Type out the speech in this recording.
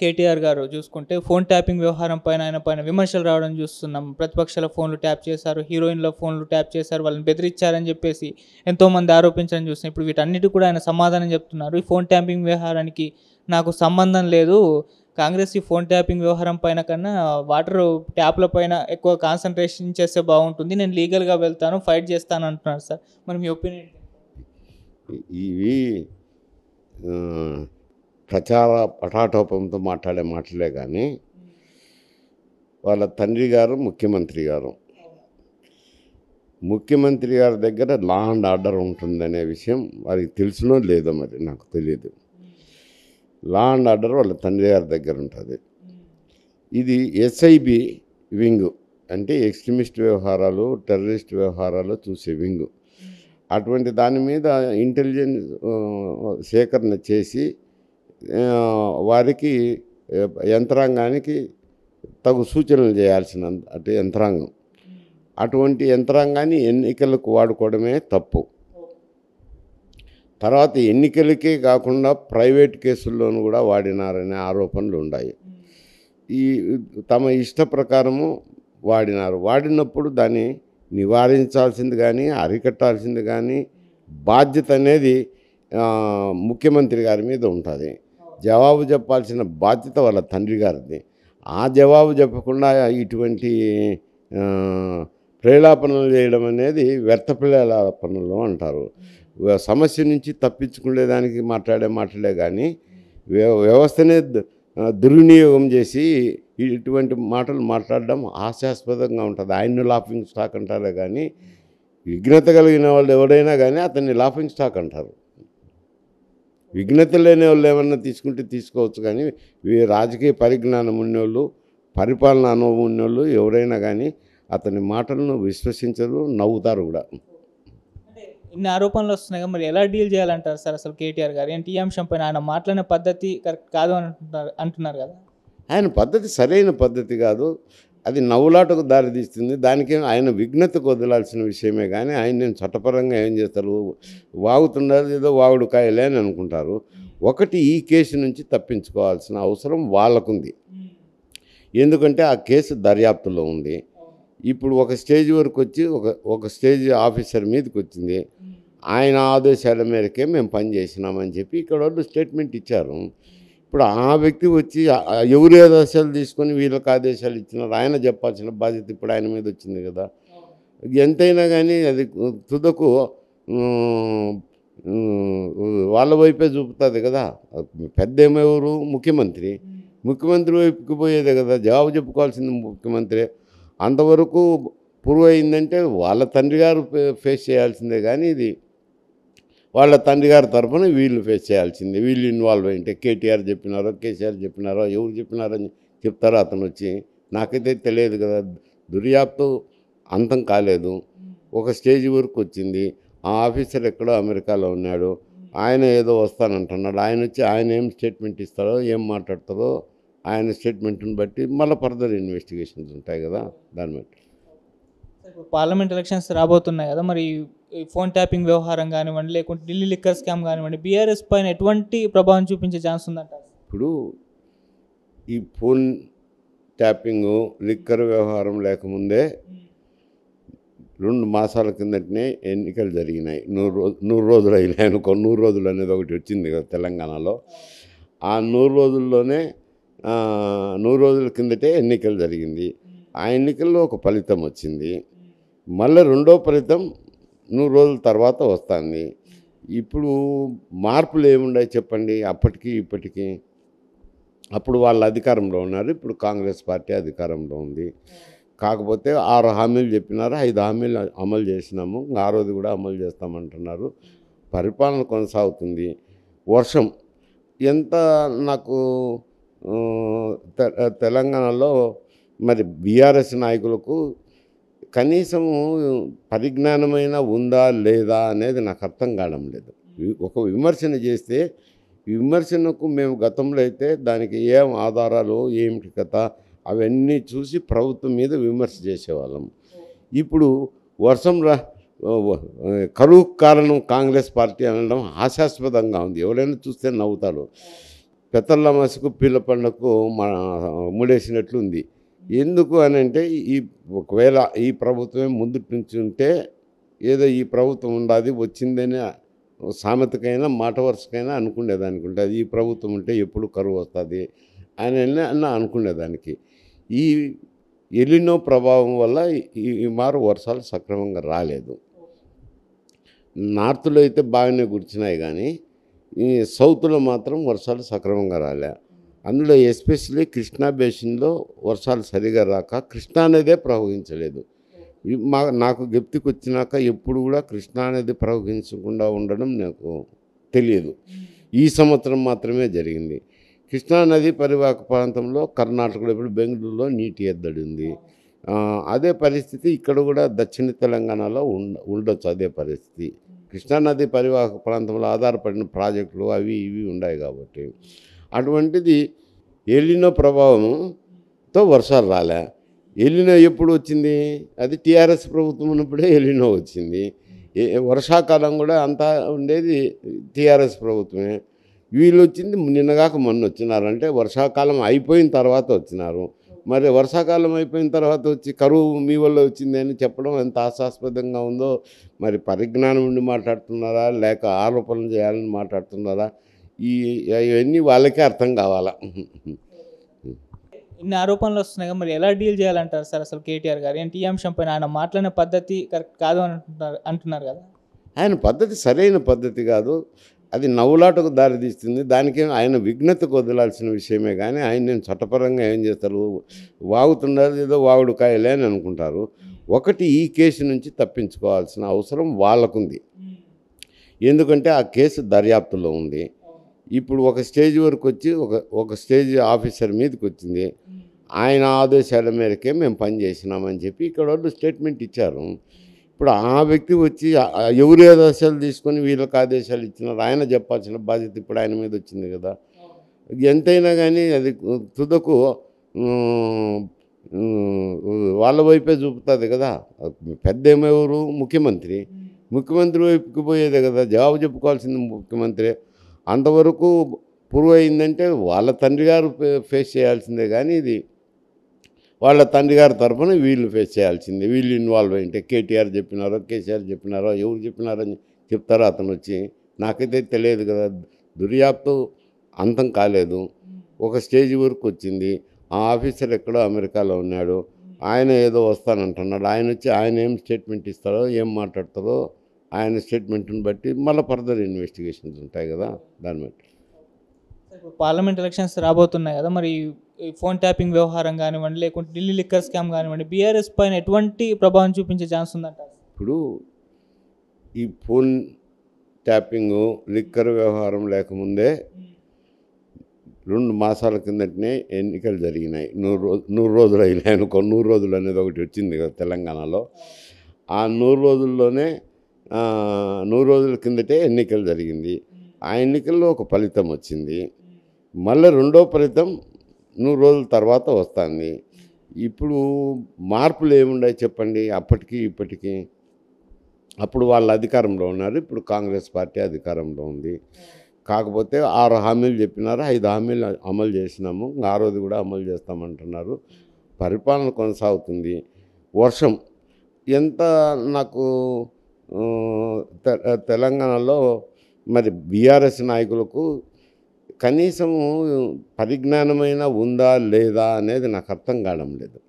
కేటీఆర్ గారు చూసుకుంటే phone tapping వ్యవహారం పైన ఆయన పైన విమర్శలు రావడం చూస్తున్నాం ప్రతిపక్షాల ఫోన్లు ట్యాప్ చేశారు హీరోయిన్ల ఫోన్లు ట్యాప్ చేశారు వాళ్ళని బెదిరించారని చెప్పేసి ఎంతోమంది ఆరోపించడం చూస్తున్నాం ఇప్పుడు వీటన్నిటి కూడా ఆయన సమాధానం చెప్తున్నారు ఈ ఫోన్ ట్యాపింగ్ వ్యవహారానికి నాకు సంబంధం లేదు కాంగ్రెస్ ఈ ఫోన్ ట్యాపింగ్ వ్యవహారం పైన కన్నా వాటర్ ట్యాప్ల పైన ఎక్కువ కాన్సన్ట్రేషన్ చేస్తే బాగుంటుంది నేను లీగల్గా వెళ్తాను ఫైట్ చేస్తాను అంటున్నారు సార్ మరి మీ ఒపీనియన్ ఇవి ప్రచార పటాటోపంతో మాట్లాడే మాటలే కానీ వాళ్ళ తండ్రి గారు ముఖ్యమంత్రి గారు ముఖ్యమంత్రి గారి దగ్గర లా అండ్ ఆర్డర్ ఉంటుందనే విషయం వారికి తెలుసునో లేదో మరి నాకు తెలియదు లా అండ్ ఆర్డర్ వాళ్ళ తండ్రి గారి దగ్గర ఉంటుంది ఇది ఎస్ఐబి వింగ్ అంటే ఎక్స్ట్రీమిస్ట్ వ్యవహారాలు టెర్రరిస్ట్ వ్యవహారాలు చూసే వింగ్ అటువంటి దాని మీద ఇంటెలిజెన్స్ సేకరణ చేసి వారికి యంత్రాంగానికి తగు సూచనలు చేయాల్సిన అటు యంత్రాంగం అటువంటి యంత్రాంగాన్ని ఎన్నికలకు వాడుకోవడమే తప్పు తర్వాత ఎన్నికలకే కాకుండా ప్రైవేట్ కేసుల్లోనూ కూడా వాడినారనే ఆరోపణలు ఉన్నాయి ఈ తమ ఇష్ట ప్రకారము వాడినారు వాడినప్పుడు దాన్ని నివారించాల్సింది కానీ అరికట్టాల్సింది కానీ బాధ్యత అనేది ముఖ్యమంత్రి గారి మీద ఉంటుంది జవాబు చెప్పాల్సిన బాధ్యత వాళ్ళ తండ్రి గారిది ఆ జవాబు చెప్పకుండా ఇటువంటి ప్రేలాపనలు చేయడం అనేది వ్యర్థ ప్రేలాపనలు అంటారు సమస్య నుంచి తప్పించుకునేదానికి మాట్లాడే మాటలే కానీ వ్యవస్థనే దుర్వినియోగం చేసి ఇటువంటి మాటలు మాట్లాడడం హాస్యాస్పదంగా ఉంటుంది ఆయన్ని లాఫింగ్ స్టాక్ అంటారే కానీ విఘ్నత కలిగిన వాళ్ళు ఎవరైనా కానీ అతన్ని లాఫింగ్ స్టాక్ అంటారు విఘ్నత లేని వాళ్ళు ఏమన్నా తీసుకుంటే తీసుకోవచ్చు కానీ రాజకీయ పరిజ్ఞానం ఉన్నోళ్ళు పరిపాలన అనుభవం ఉన్నోళ్ళు ఎవరైనా కానీ అతని మాటలను విశ్వసించరు నవ్వుతారు కూడా ఇన్ని ఆరోపణలు వస్తున్నాయి మరి ఎలా డీల్ చేయాలంటారు సార్ అసలు కేటీఆర్ గారు ఏంటి ఈ అంశం పైన ఆయన మాట్లాడిన పద్ధతి కరెక్ట్ కాదు అని అంటున్నారు అంటున్నారు కదా ఆయన పద్ధతి సరైన పద్ధతి కాదు అది నవ్వులాటకు దారితీస్తుంది దానికి ఆయన విఘ్నతకు వదలాల్సిన విషయమే కానీ ఆయన నేను చట్టపరంగా ఏం చేస్తారు వాగుతుండదు ఏదో వాగుడు కాయలే అని అనుకుంటారు ఒకటి ఈ కేసు నుంచి తప్పించుకోవాల్సిన అవసరం వాళ్ళకుంది ఎందుకంటే ఆ కేసు దర్యాప్తులో ఉంది ఇప్పుడు ఒక స్టేజ్ వరకు వచ్చి ఒక ఒక స్టేజ్ ఆఫీసర్ మీదకి వచ్చింది ఆయన ఆదేశాల మేరకే మేము పనిచేసినామని చెప్పి ఇక్కడ వాళ్ళు స్టేట్మెంట్ ఇచ్చారు ఇప్పుడు ఆ వ్యక్తి వచ్చి ఎవరి ఆదేశాలు తీసుకొని వీళ్ళకి ఆదేశాలు ఇచ్చినారు ఆయన చెప్పాల్సిన బాధ్యత ఇప్పుడు ఆయన మీద వచ్చింది కదా ఎంతైనా కానీ అది తుదకు వాళ్ళ వైపే చూపుతుంది కదా పెద్ద ఏమెవరు ముఖ్యమంత్రి ముఖ్యమంత్రి వైపుకి పోయేదే కదా జవాబు చెప్పుకోవాల్సింది ముఖ్యమంత్రి అంతవరకు పురుగు అయిందంటే వాళ్ళ తండ్రి గారు ఫేస్ చేయాల్సిందే కానీ ఇది వాళ్ళ తండ్రి గారి తరఫున వీళ్ళు ఫేస్ చేయాల్సింది వీళ్ళు ఇన్వాల్వ్ అయింటే కేటీఆర్ చెప్పినారో కేసీఆర్ చెప్పినారో ఎవరు చెప్పినారని చెప్తారో అతను వచ్చి నాకైతే తెలియదు కదా దుర్యాప్తు అంతం కాలేదు ఒక స్టేజ్ వరకు వచ్చింది ఆ ఆఫీసర్ ఎక్కడో అమెరికాలో ఉన్నాడు ఆయన ఏదో వస్తానంటున్నాడు ఆయన వచ్చి ఆయన ఏం స్టేట్మెంట్ ఇస్తారో ఏం మాట్లాడతారో ఆయన స్టేట్మెంట్ని బట్టి మళ్ళీ ఫర్దర్ ఇన్వెస్టిగేషన్స్ ఉంటాయి కదా దాని బట్టి పార్లమెంట్ ఎలక్షన్స్ రాబోతున్నాయి కదా మరి ఫోన్ ట్యాపింగ్ వ్యవహారం కానివ్వండి లేకుంటే ఢిల్లీ లిక్కర్ స్కామ్ కానివ్వండి బీఆర్ఎస్ పైన ఎటువంటి ప్రభావం చూపించే ఛాన్స్ ఉందంట ఇప్పుడు ఈ ఫోన్ ట్యాపింగ్ లిక్కర్ వ్యవహారం లేకముందే రెండు మాసాల కిందటనే ఎన్నికలు జరిగినాయి నూరు రోజు నూరు రోజులు అయినాయి అనుకో నూరు రోజులు అనేది ఒకటి వచ్చింది కదా తెలంగాణలో ఆ నూరు రోజుల్లోనే నూరు రోజుల కిందటే ఎన్నికలు జరిగింది ఆ ఎన్నికల్లో ఒక ఫలితం వచ్చింది మళ్ళీ రెండో ఫలితం నూరు రోజుల తర్వాత వస్తుంది ఇప్పుడు మార్పులు ఏమున్నాయి చెప్పండి అప్పటికి ఇప్పటికీ అప్పుడు వాళ్ళు అధికారంలో ఉన్నారు ఇప్పుడు కాంగ్రెస్ పార్టీ అధికారంలో ఉంది కాకపోతే ఆరు హామీలు చెప్పినారు ఐదు హామీలు అమలు చేసినాము రోజు కూడా అమలు చేస్తామంటున్నారు పరిపాలన కొనసాగుతుంది వర్షం ఎంత నాకు తెలంగాణలో మరి బీఆర్ఎస్ నాయకులకు కనీసం పరిజ్ఞానమైన ఉందా లేదా అనేది నాకు అర్థం కావడం లేదు ఒక విమర్శన చేస్తే విమర్శనకు మేము గతంలో అయితే దానికి ఏం ఆధారాలు ఏమిటి కథ అవన్నీ చూసి ప్రభుత్వం మీద విమర్శ చేసేవాళ్ళం ఇప్పుడు వర్షం రా కరువు కారణం కాంగ్రెస్ పార్టీ అనడం హాస్యాస్పదంగా ఉంది ఎవరైనా చూస్తే నవ్వుతారు పెత్తల్ల మసకు పిల్ల పండుగకు మా ముడేసినట్లుంది ఎందుకు అని అంటే ఈ ఒకవేళ ఈ ప్రభుత్వమే ముందు నుంచి ఉంటే ఏదో ఈ ప్రభుత్వం ఉండాది వచ్చిందని సామెతకైనా మాట వరుసకైనా అనుకునేదానికి ఉంటుంది ఈ ప్రభుత్వం ఉంటే ఎప్పుడు కరువు వస్తుంది అని అన్న అనుకునేదానికి ఈ ఎలినో ప్రభావం వల్ల ఈ మారు వర్షాలు సక్రమంగా రాలేదు నార్త్లో అయితే బాగానే గుర్చినాయి కానీ ఈ సౌత్లో మాత్రం వర్షాలు సక్రమంగా రాలే అందులో ఎస్పెషలీ కృష్ణా బేసిన్లో వర్షాలు సరిగా రాక కృష్ణా నదే ప్రవహించలేదు మా నాకు గెప్తికి వచ్చినాక ఎప్పుడు కూడా కృష్ణా అనేది ప్రవహించకుండా ఉండడం నాకు తెలియదు ఈ సంవత్సరం మాత్రమే జరిగింది కృష్ణా నది పరివాహక ప్రాంతంలో కర్ణాటకలో ఇప్పుడు బెంగళూరులో నీటి ఎద్దడి ఉంది అదే పరిస్థితి ఇక్కడ కూడా దక్షిణ తెలంగాణలో ఉండ ఉండొచ్చు అదే పరిస్థితి కృష్ణానది పరివాహక ప్రాంతంలో ఆధారపడిన ప్రాజెక్టులు అవి ఇవి ఉన్నాయి కాబట్టి అటువంటిది ఎల్లినో ప్రభావంతో వర్షాలు రాలే ఎల్లినో ఎప్పుడు వచ్చింది అది టీఆర్ఎస్ ప్రభుత్వం ఉన్నప్పుడే ఎల్లినో వచ్చింది వర్షాకాలం కూడా అంతా ఉండేది టీఆర్ఎస్ ప్రభుత్వమే వీళ్ళు వచ్చింది నిన్నగాక మొన్న వచ్చినారు అంటే వర్షాకాలం అయిపోయిన తర్వాత వచ్చినారు మరి వర్షాకాలం అయిపోయిన తర్వాత వచ్చి కరువు మీ వల్ల వచ్చింది అని చెప్పడం ఎంత ఆశాస్పదంగా ఉందో మరి పరిజ్ఞానం ఉండి మాట్లాడుతున్నారా లేక ఆరోపణలు చేయాలని మాట్లాడుతున్నారా ఈ అవన్నీ వాళ్ళకే అర్థం కావాలా ఇన్ని ఆరోపణలు వస్తున్నాయి మరి ఎలా డీల్ చేయాలంటారు సార్ అసలు కేటీఆర్ గారు ఏంటి ఈ అంశం పైన ఆయన మాట్లాడిన పద్ధతి కరెక్ట్ కాదు అని అంటున్నారు అంటున్నారు కదా ఆయన పద్ధతి సరైన పద్ధతి కాదు అది నవ్వులాటకు దారితీస్తుంది దానికి ఆయన విఘ్నతకు వదలాల్సిన విషయమే కానీ ఆయన నేను చట్టపరంగా ఏం చేస్తారు వాగుతున్నారు ఏదో వాగుడు కాయలే అని అనుకుంటారు ఒకటి ఈ కేసు నుంచి తప్పించుకోవాల్సిన అవసరం వాళ్ళకుంది ఎందుకంటే ఆ కేసు దర్యాప్తులో ఉంది ఇప్పుడు ఒక స్టేజ్ వరకు వచ్చి ఒక ఒక స్టేజ్ ఆఫీసర్ మీదకి వచ్చింది ఆయన ఆదేశాల మేరకే మేము పనిచేసినామని చెప్పి ఇక్కడ వాళ్ళు స్టేట్మెంట్ ఇచ్చారు ఇప్పుడు ఆ వ్యక్తి వచ్చి ఎవరు ఆదేశాలు తీసుకొని వీళ్ళకి ఆదేశాలు ఇచ్చినారు ఆయన చెప్పాల్సిన బాధ్యత ఇప్పుడు ఆయన మీద వచ్చింది కదా ఎంతైనా కానీ అది తుదకు వాళ్ళ వైపే చూపుతుంది కదా పెద్ద ఏమెవరు ముఖ్యమంత్రి ముఖ్యమంత్రి వైపుకి పోయేదే కదా జవాబు చెప్పుకోవాల్సింది ముఖ్యమంత్రి అంతవరకు ప్రూవ్ అయిందంటే వాళ్ళ తండ్రి గారు ఫేస్ చేయాల్సిందే కానీ ఇది వాళ్ళ తండ్రి గారి తరఫున వీళ్ళు ఫేస్ చేయాల్సిందే వీళ్ళు ఇన్వాల్వ్ అయ్యింటే కేటీఆర్ చెప్పినారో కేసీఆర్ చెప్పినారో ఎవరు చెప్పినారో అని చెప్తారో అతను వచ్చి నాకైతే తెలియదు కదా దుర్యాప్తు అంతం కాలేదు ఒక స్టేజ్ వరకు వచ్చింది ఆ ఆఫీసర్ ఎక్కడో అమెరికాలో ఉన్నాడు ఆయన ఏదో వస్తానంటున్నాడు ఆయన వచ్చి ఆయన ఏం స్టేట్మెంట్ ఇస్తారో ఏం మాట్లాడతారో ఆయన స్టేట్మెంట్ని బట్టి మళ్ళీ ఫర్దర్ ఇన్వెస్టిగేషన్స్ ఉంటాయి కదా దాని బట్టి పార్లమెంట్ ఎలక్షన్స్ రాబోతున్నాయి కదా మరి ఫోన్ ట్యాపింగ్ వ్యవహారం కానివ్వండి లేకుంటే ఢిల్లీ లిక్కర్ స్కామ్ కానివ్వండి బీఆర్ఎస్ పైన ఎటువంటి ప్రభావం చూపించే ఛాన్స్ ఉందంట ఇప్పుడు ఈ ఫోన్ ట్యాపింగ్ లిక్కర్ వ్యవహారం లేకముందే రెండు మాసాల కిందటనే ఎన్నికలు జరిగినాయి నూరు రోజు నూరు రోజులు అయినాయి అనుకో నూరు రోజులు అనేది ఒకటి వచ్చింది కదా తెలంగాణలో ఆ నూరు రోజుల్లోనే నూరు రోజుల కిందటే ఎన్నికలు జరిగింది ఆ ఎన్నికల్లో ఒక ఫలితం వచ్చింది మళ్ళీ రెండో ఫలితం నూరు రోజుల తర్వాత వస్తుంది ఇప్పుడు మార్పులు ఏముండే చెప్పండి అప్పటికి ఇప్పటికీ అప్పుడు వాళ్ళు అధికారంలో ఉన్నారు ఇప్పుడు కాంగ్రెస్ పార్టీ అధికారంలో ఉంది కాకపోతే ఆరు హామీలు చెప్పినారు ఐదు హామీలు అమలు చేసినాము రోజు కూడా అమలు చేస్తామంటున్నారు పరిపాలన కొనసాగుతుంది వర్షం ఎంత నాకు తెలంగాణలో మరి బీఆర్ఎస్ నాయకులకు కనీసము పరిజ్ఞానమైనా ఉందా లేదా అనేది నాకు అర్థం కావడం లేదు